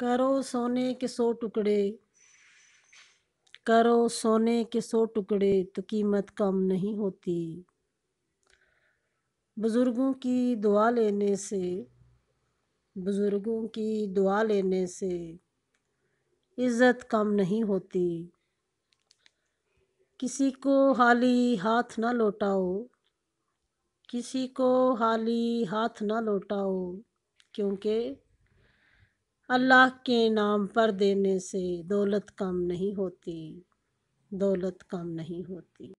करो सोने के सो टुकड़े करो सोने के सो टुकड़े तो कीमत कम नहीं होती बुज़ुर्गों की दुआ लेने से बुज़ुर्गों की दुआ लेने से इज़्ज़त कम नहीं होती किसी को हाली हाथ ना लौटाओ किसी को हाली हाथ ना लौटाओ क्योंकि अल्लाह के नाम पर देने से दौलत कम नहीं होती दौलत कम नहीं होती